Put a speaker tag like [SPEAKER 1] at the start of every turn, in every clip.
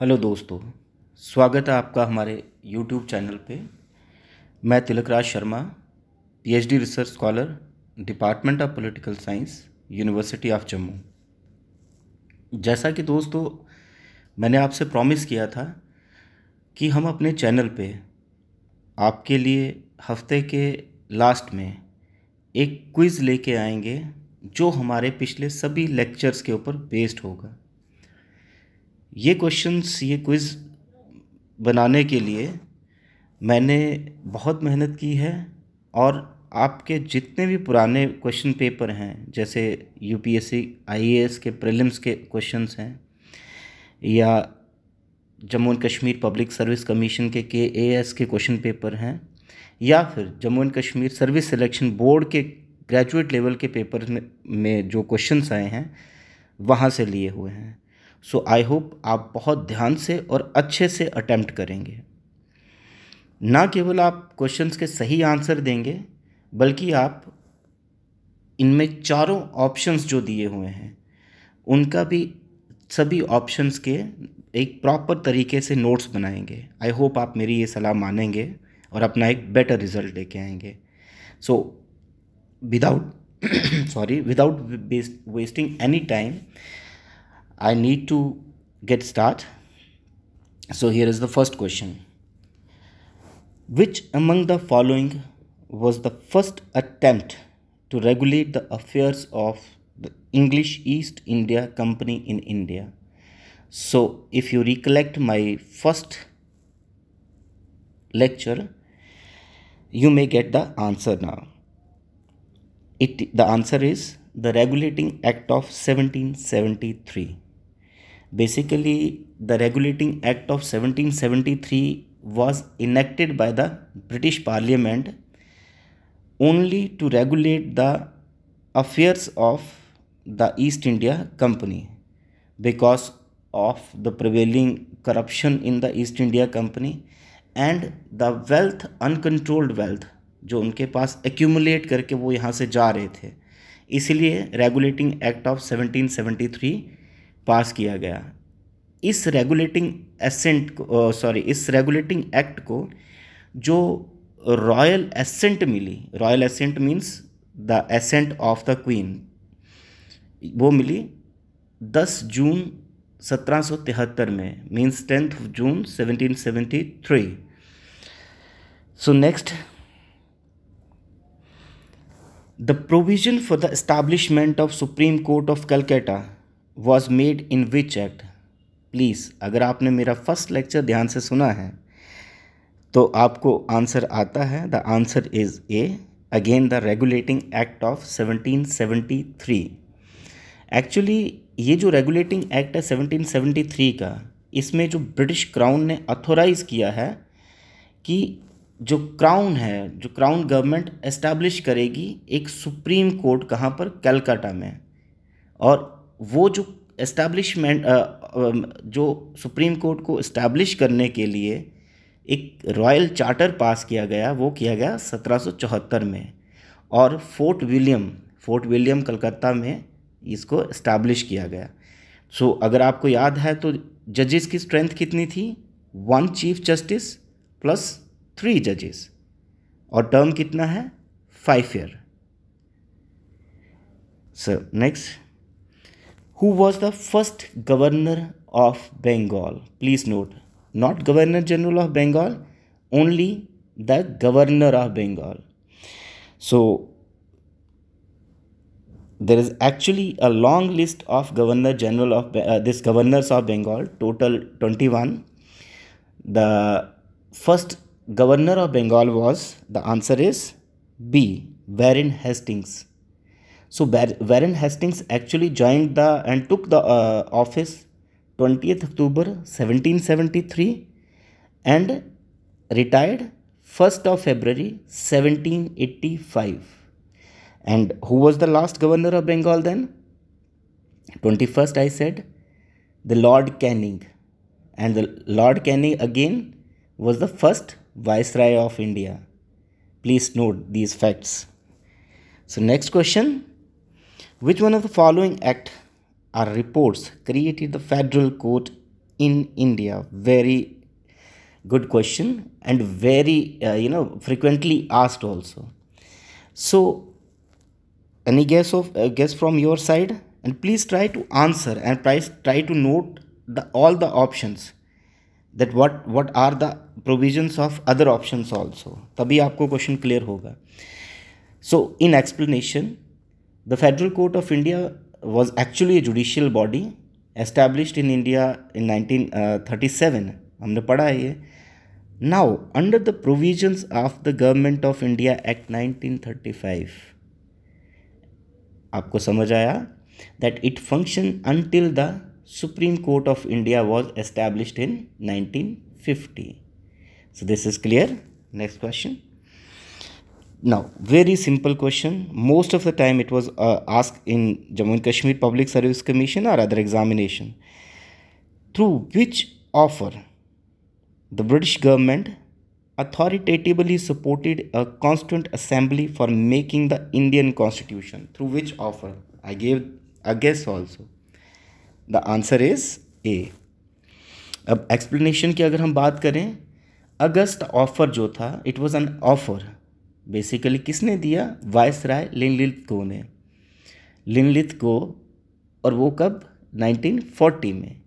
[SPEAKER 1] Hello दोस्तों स्वागत है आपका हमारे यूट्यूब चैनल पे मैं Tilakraj Sharma PhD research scholar department of political science university of Jammu जैसा कि दोस्तों मैंने आपसे प्रॉमिस किया था कि हम अपने चैनल पे आपके लिए हफ्ते के लास्ट में एक क्विज़ लेके आएंगे जो हमारे पिछले सभी लेक्चर्स के ऊपर बेस्ड होगा ये क्वेश्चंस ये क्विज़ बनाने के लिए मैंने बहुत मेहनत की है और आपके जितने भी पुराने क्वेश्चन पेपर हैं जैसे यूपीएससी आईएएस के प्रीलिम्स के क्वेश्चंस हैं या Jammu and Kashmir public service commission के के के क्वेश्चन पेपर हैं या फिर Jammu and Kashmir service selection board के ग्रेजुएट लेवल के पेपर में, जो क्वेश्चंस आए हैं वहाँ से लिए हुए हैं सो आई होप आप बहुत ध्यान से और अच्छे से अटैम्प्ट करेंगे ना केवल आप क्वेश्चंस के सही आंसर देंगे बल्कि आप इनमें चारों ऑप्शंस जो दिए हुए हैं उनका भी सभी ऑप्शंस के एक प्रॉपर तरीके से नोट्स बनाएंगे आई होप आप मेरी ये सलाह मानेंगे और अपना एक बेटर रिजल्ट लेके आएंगे so without sorry without wasting any time I need to get start. So here is the first question. Which among the following was the first attempt to regulate the affairs of the English East India Company in India? So if you recollect my first lecture, you may get the answer now. It, the answer is the Regulating Act of 1773. basically the regulating act of 1773 was enacted by the british parliament only to regulate the affairs of the east india company because of the prevailing corruption in the east india company and the wealth uncontrolled wealth जो उनके पास accumulate करके वो यहाँ से जा रहे थे इसलिए रेगुलेटिंग एक्ट ऑफ 1773 पास किया गया इस रेगुलेटिंग एसेंट सॉरी इस रेगुलेटिंग एक्ट को जो रॉयल एसेंट मिली royal assent means the assent of the queen वो मिली 10 जून 1773 में means tenth June 1773 so next the provision for the establishment of supreme court of Calcutta was made in which act please अगर आपने मेरा फर्स्ट लेक्चर ध्यान से सुना है तो आपको आंसर आता है the answer is A again the regulating act of 1773 actually ये जो रेगुलेटिंग एक्ट है 1773 का इसमें जो ब्रिटिश क्राउन ने अथोराइज़ किया है कि जो क्राउन है जो क्राउन गवर्नमेंट एस्टैब्लिश करेगी एक सुप्रीम कोर्ट कहाँ पर कैलकाटा में और वो जो एस्टैब्लिशमेंट जो सुप्रीम कोर्ट को इस्टेब्लिश करने के लिए एक रॉयल चार्टर पास किया गया वो किया गया 1774 में और Fort William Fort William Calcutta में इसको इस्टेब्लिश किया गया सो so, अगर आपको याद है तो जजेस की स्ट्रेंथ कितनी थी one chief justice plus three जजेस और टर्म कितना है five year sir next who was the first governor of Bengal. Please note, not Governor General of Bengal, only the governor of Bengal. So, there is actually a long list of governor general of uh, this governors of Bengal, total 21. The first governor of Bengal was, the answer is B, Warren Hastings. So Warren Hastings actually joined the and took the uh, office 20th October 1773 and retired 1st of February 1785. And who was the last governor of Bengal then? 21st, I said, the Lord Canning. And the Lord Canning again was the first Viceroy of India. Please note these facts. So, next question which one of the following act are reports created the federal court in India? Very good question and very uh, you know frequently asked also. So any guess of uh, guess from your side and please try to answer and try, try to note the all the options that what what are the provisions of other options also तभी आपको question clear होगा So in explanation. The Federal Court of India was actually a judicial body established in India in 1937. Uh, now, under the provisions of the Government of India Act 1935 आपको समझ that it functioned until the Supreme Court of India was established in 1950. So this is clear. Next question. now very simple question most of the time it was uh, asked in jammu and kashmir public service commission or other examination through which offer the british government authoritatively supported a constant assembly for making the indian constitution through which offer i gave a guess also the answer is a अब explanation की अगर हम बात करें अगस्त offer जो था it was an offer basically किसने दिया वायस राय लिनलित को ने लिनलित को और वो कब 1940 में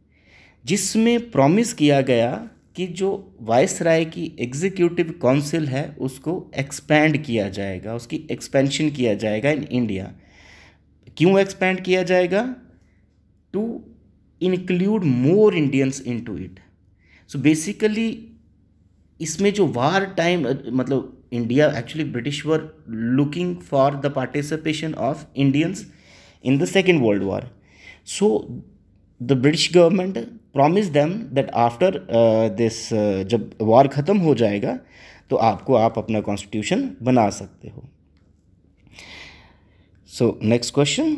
[SPEAKER 1] जिसमें प्रॉमिस किया गया कि जो वायस राय की एग्जीक्यूटिव काउंसिल है उसको एक्सपैंड किया जाएगा उसकी एक्सपेंशन किया जाएगा इन इंडिया क्यों एक्सपैंड किया जाएगा to include more Indians into it so basically इसमें जो वार टाइम मतलब India, actually British were looking for the participation of Indians in the Second World War. So the British government promised them that after uh, this uh, जब war ख़त्म हो जाएगा तो आपको आप अपना कॉन्स्टिट्यूशन बना सकते हो so next question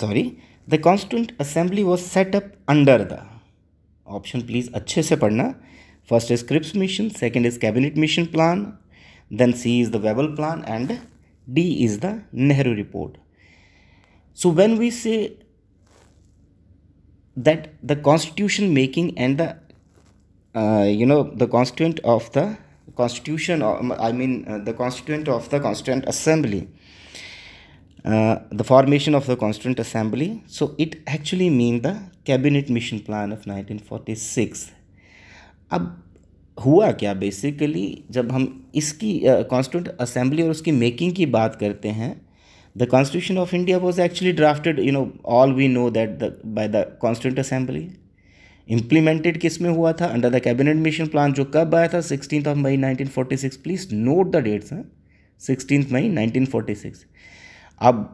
[SPEAKER 1] sorry the constituent assembly was set up under the option please अच्छे से पढ़ना First is Scripps mission, second is Cabinet mission plan, then C is the Webel plan and D is the Nehru report. So when we say that the constitution making and the uh, you know the constituent of the constitution uh, i mean uh, the constituent of the constituent assembly uh, the formation of the constituent assembly so it actually means the cabinet mission plan of 1946 अब हुआ क्या basically जब हम इसकी constituent assembly और उसकी making की बात करते हैं the constitution of India was actually drafted you know all we know that the by the constituent assembly implemented किस में हुआ था under the cabinet mission plan जो कब आया था sixteen of May nineteen forty six please note the dates हैं sixteen May six अब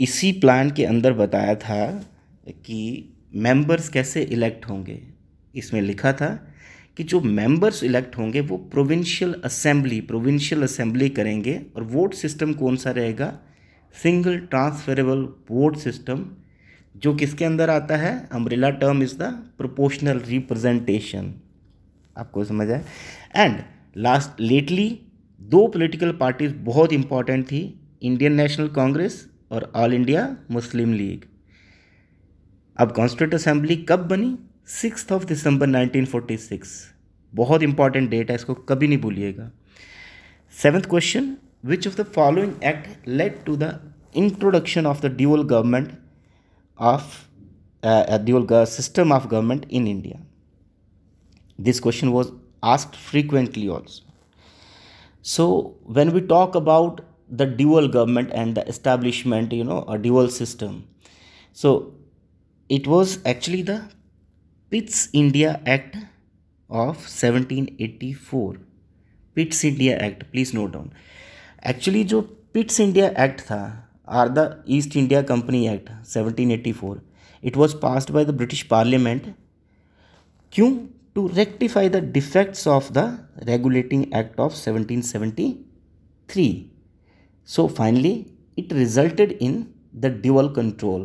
[SPEAKER 1] इसी प्लान के अंदर बताया था कि मेंबर्स कैसे इलेक्ट होंगे इसमें लिखा था कि जो मेंबर्स इलेक्ट होंगे वो प्रोविंशियल असेंबली प्रोविंशियल असेंबली करेंगे और वोट सिस्टम कौन सा रहेगा सिंगल ट्रांसफरेबल वोट सिस्टम जो किसके अंदर आता है umbrella term is the proportional representation आपको समझ आए एंड लास्ट लेटली दो पॉलिटिकल पार्टीज बहुत इंपॉर्टेंट थी इंडियन नेशनल कांग्रेस और ऑल इंडिया मुस्लिम लीग अब कॉन्स्टिट्यूट असेंबली कब बनी सिक्स ऑफ दिसंबर 1946 बहुत इंपॉर्टेंट डेट है इसको कभी नहीं भूलिएगा Which question which of the following act led to the introduction of the dual government of dual system of government in India this question was asked frequently also so when we talk about the dual government and the establishment you know a dual system so it was actually the Pitts India Act of 1784 Pitts India Act please note down actually जो Pitts India Act था the East India Company Act 1784 it was passed by the British Parliament क्यों to rectify the defects of the regulating act of 1773 so finally it resulted in the dual control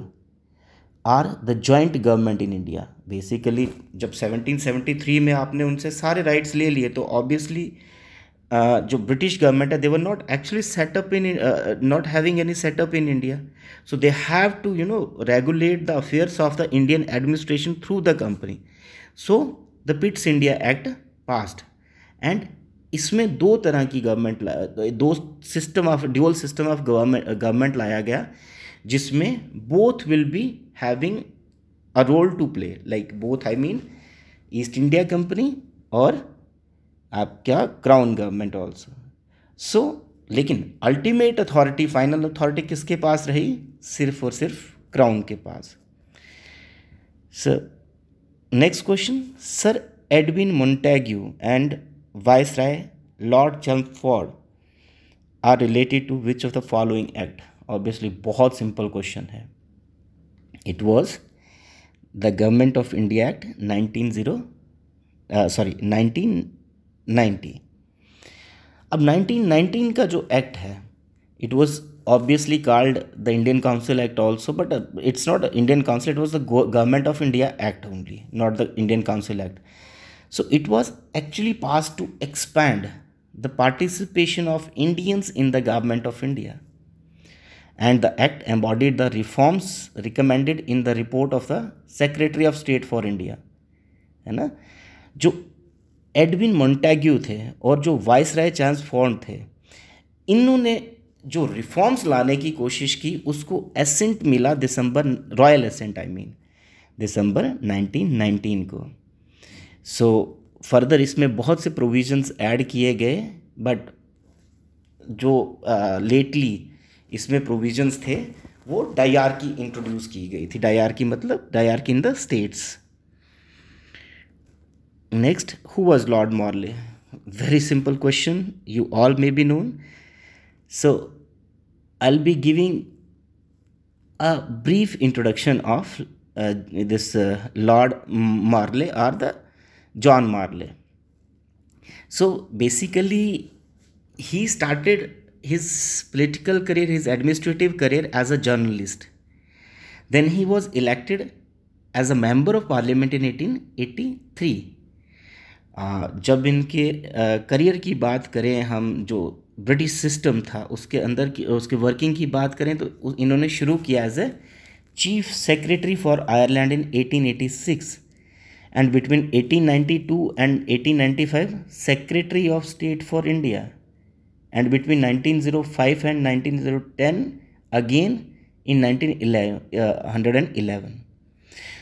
[SPEAKER 1] or the joint government in India basically जब 1773 में आपने उनसे सारे rights ले लिए तो obviously Uh, जो ब्रिटिश गवर्नमेंट है they were not actually set up in not having any set up in India so they have to you know regulate the affairs of the Indian administration through the company so the Pitt's India act passed and इसमें दो तरह की government दो system of dual system of government government लाया गया जिसमें both will be having a role to play like both i mean east india company or क्या crown government also so लेकिन अल्टीमेट अथॉरिटी फाइनल अथॉरिटी किसके पास रही सिर्फ और सिर्फ क्राउन के पास sir next question Sir Edwin Montagu and viceroy Lord Chelmsford are related to which of the following act obviously बहुत सिंपल क्वेश्चन है it was the government of india act 190 uh, sorry 1990 ab 1919 ka jo act hai it was obviously called the indian council act also but uh, it's not indian council it was the government of india act only not the indian council act so it was actually passed to expand the participation of indians in the government of india and the act embodied the reforms recommended in the report of the secretary of state for India है ना जो Edwin Montagu थे और जो vice राय chance form थे इन्होंने जो reforms लाने की कोशिश की उसको एसेंट मिला दिसंबर रॉयल एसेंट आई मीन दिसंबर 1919 को सो so, फर्दर इसमें बहुत से प्रोविजंस ऐड किए गए बट जो लेटली uh, इसमें प्रोविजंस थे वो डायर की इंट्रोड्यूस की गई थी डायर की मतलब dyarchy in the states next who was Lord Morley very simple question you all may be known so I be giving a brief introduction of this Lord Morley or the John Morley so basically he started his political career, his administrative career as a journalist. Then he was elected as a member of parliament in 1883. Uh, जब इनके uh, career की बात करें हम जो British system था उसके अंदर की उसके वर्किंग की बात करें तो इन्होंने शुरू किया as a chief secretary for Ireland in 1886 and between 1892 and 1895 secretary of state for India and between 1905 and 1910 again in 1911 uh,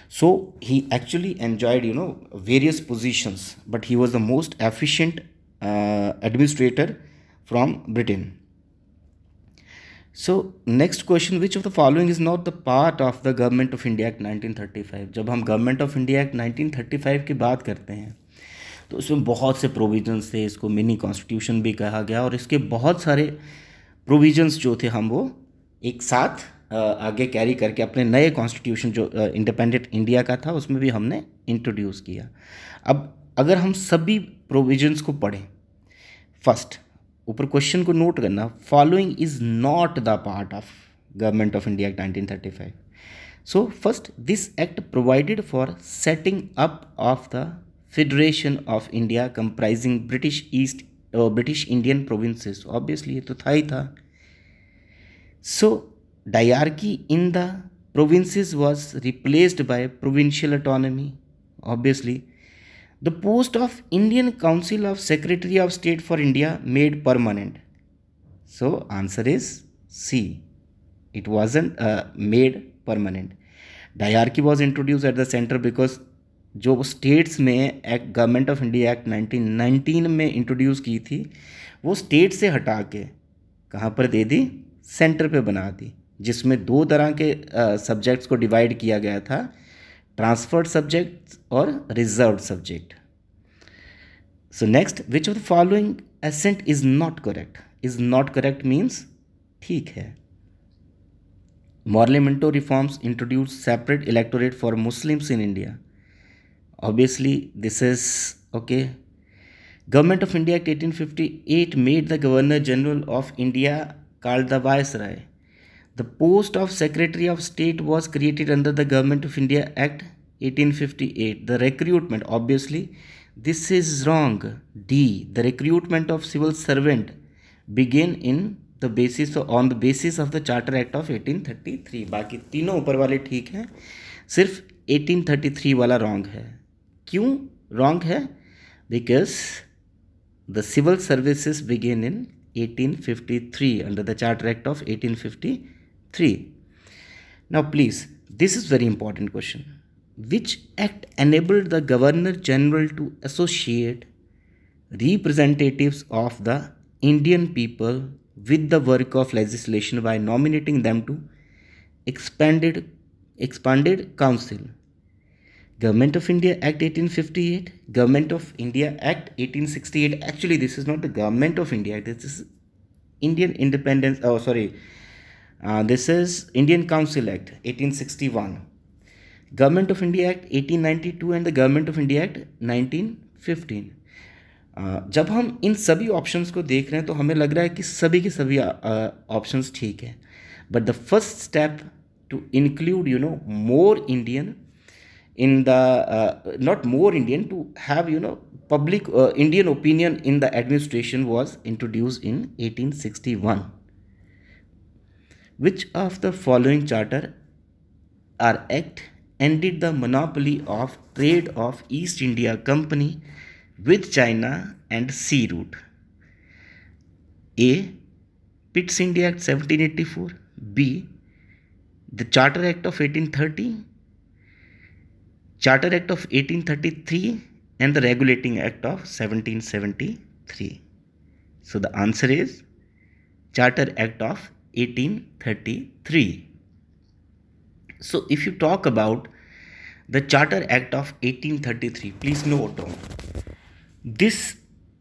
[SPEAKER 1] so he actually enjoyed you know various positions but he was the most efficient uh, administrator from britain so next question which of the following is not the part of the government of india act 1935 जब हम Government of India Act 1935 की बात करते हैं तो उसमें बहुत से प्रोविजंस थे इसको मिनी कॉन्स्टिट्यूशन भी कहा गया और इसके बहुत सारे प्रोविजंस जो थे हम वो एक साथ आगे कैरी करके अपने नए कॉन्स्टिट्यूशन जो इंडिपेंडेंट इंडिया का था उसमें भी हमने इंट्रोड्यूस किया अब अगर हम सभी प्रोविजंस को पढ़ें फर्स्ट ऊपर क्वेश्चन को नोट करना following is not the part of government of India act 1935 so first this act provided for setting up of the Federation of India comprising British east British Indian provinces obviously ये तो था ही था so dyarchy in provinces was replaced by provincial autonomy obviously the post of indian council of secretary of state for india made permanent so answer is c it wasn't uh, made permanent diarchy was introduced at the center because जो states में act government of India act 1919 में introduce की थी वो state से हटा के कहाँ पर दे दी सेंटर पे बना दी जिसमें दो तरह के सब्जेक्ट्स को डिवाइड किया गया था ट्रांसफर्ड सब्जेक्ट और reserve subject so next which of the following assent is not correct is not correct means ठीक है Morley Minto reforms introduce separate electorate for Muslims in India obviously this is okay government of india act 1858 made the governor general of india called the viceroy the post of secretary of state was created under the government of india act 1858 the recruitment obviously this is wrong d the recruitment of civil servant begin in the basis on the basis of the charter act of 1833 बाकी तीनों ऊपर वाले ठीक हैं सिर्फ 1833 वाला wrong है क्यों रॉन्ग है because the civil service began in 1853 under the charter act of 1853 now please this is very important question which act enabled the governor general to associate representatives of the Indian people with the work of legislation by nominating them to expended expanded council government of India act 1858 government of India act 1868 actually this is not the government of India this is Indian independence sorry this is Indian council act 1861 government of India act 1892 ninety two and the government of India act nineteen fifteen जब हम इन सभी options को देख रहे हैं तो हमें लग रहा है कि सभी के सभी ऑप्शन uh, uh, ठीक हैं but the first step to include you know more Indian in the uh, not more indian to have you know public uh, indian opinion in the administration was introduced in 1861 which of the following charter or act ended the monopoly of trade of east india company with china and sea route a pitts india act 1784 b the charter act of 1830 Charter Act of 1833 and the Regulating Act of 1773. So the answer is Charter Act of 1833. So if you talk about the Charter Act of 1833, please note down. This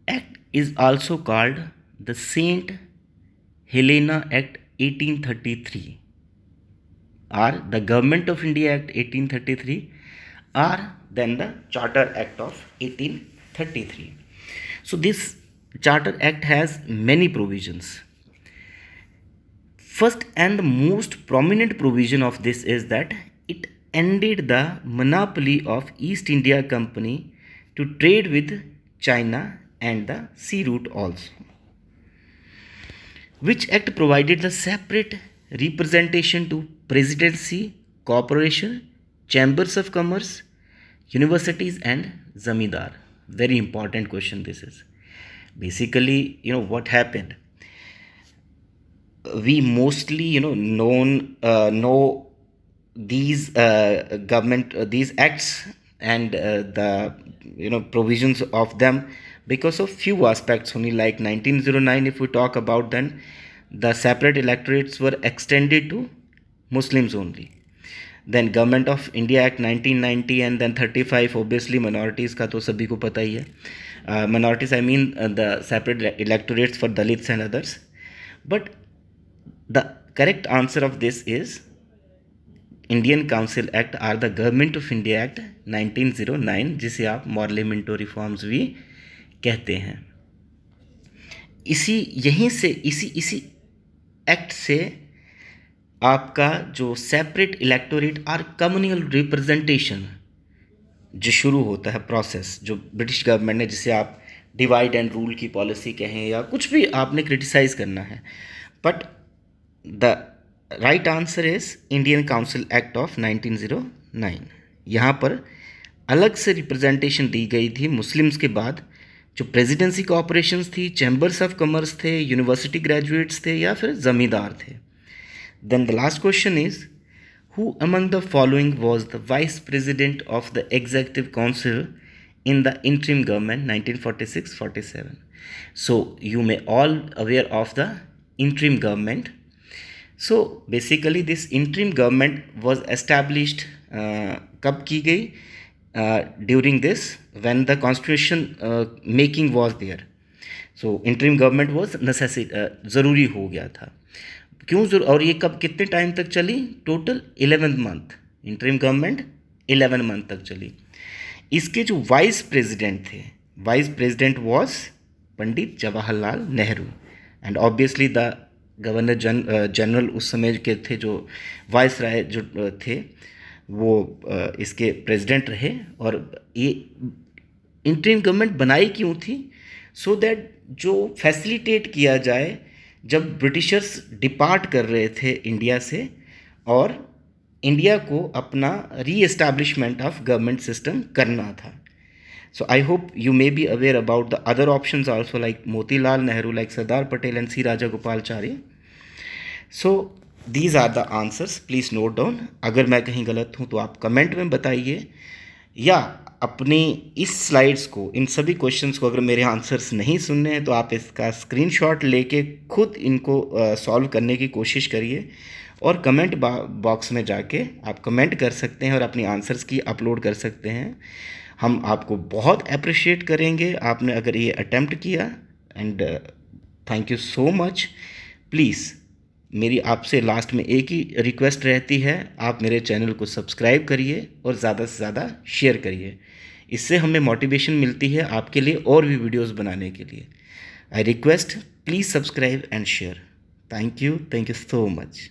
[SPEAKER 1] act is also called the Saint Helena Act 1833 or the Government of India Act 1833 are than the Charter Act of 1833. So this Charter Act has many provisions. First and the most prominent provision of this is that it ended the monopoly of East India Company to trade with China and the sea route also. Which act provided the separate representation to presidency, corporation, chambers of commerce, Universities and Zamindar. Very important question this is. Basically, you know, what happened? We mostly, you know, known, uh, know these uh, government, uh, these acts and uh, the, you know, provisions of them because of few aspects only like 1909 if we talk about then the separate electorates were extended to Muslims only. Then government of India act 1990 and then 35 obviously minorities का तो सभी को पता ही है minorities I mean the separate electorates for Dalits and others but the correct answer of this is Indian council act or the government of India act 1909 जिसे आप Morley Minto reforms भी कहते हैं इसी यहीं से इसी इसी एक्ट से आपका जो separate electorate or communal representation जो शुरू होता है प्रोसेस जो ब्रिटिश गवर्नमेंट ने जिसे आप डिवाइड एंड रूल की पॉलिसी कहें या कुछ भी आपने क्रिटिसाइज़ करना है but the right answer is Indian council act of 1909 यहाँ पर अलग से रिप्रेजेंटेशन दी गई थी मुस्लिम्स के बाद जो प्रेजिडेंसी कॉपरेशंस थी चैम्बर्स ऑफ कॉमर्स थे यूनिवर्सिटी ग्रेजुएट्स थे या फिर ज़मींदार थे Then the last question is Who among the following was the vice president of the executive council in the interim government 1946 47? So you may all aware of the interim government. So basically this interim government was established uh, कब की गई uh, when the constitution the constitution making was there so interim government was necessity ज़रूरी हो गया था क्यों जरूर और ये कब कितने टाइम तक चली total eleventh month interim government eleven month तक चली इसके जो वाइस प्रेसिडेंट थे vice president was Pandit Jawaharlal Nehru and obviously the governor जन जनरल उस समय के थे जो वाइस राय जो uh, थे वो uh, इसके प्रेसिडेंट रहे और ये इंटरिम गवर्नमेंट बनाई क्यों थी सो so दैट जो फैसिलिटेट किया जाए जब ब्रिटिशर्स डिपार्ट कर रहे थे इंडिया से और इंडिया को अपना री एस्टैब्लिशमेंट ऑफ गवर्नमेंट सिस्टम करना था so I hope you may be aware about the other option also like Motilal Nehru like Sardar Patel and C Raja Gopalachari so these are the answers please note down अगर मैं कहीं गलत हूँ तो आप कमेंट में बताइए या अपने इस स्लाइड्स को इन सभी क्वेश्चंस को अगर मेरे आंसर्स नहीं सुनने हैं तो आप इसका स्क्रीनशॉट लेके खुद इनको सॉल्व करने की कोशिश करिए और कमेंट बॉक्स में जाके आप कमेंट कर सकते हैं और अपनी आंसर्स की अपलोड कर सकते हैं हम आपको बहुत अप्रिशिएट करेंगे आपने अगर ये अटैम्प्ट किया and thank you so much please मेरी आपसे लास्ट में एक ही रिक्वेस्ट रहती है आप मेरे चैनल को सब्सक्राइब करिए और ज़्यादा से ज़्यादा शेयर करिए इससे हमें मोटिवेशन मिलती है आपके लिए और भी वीडियोस बनाने के लिए I request please subscribe and share thank you thank you so much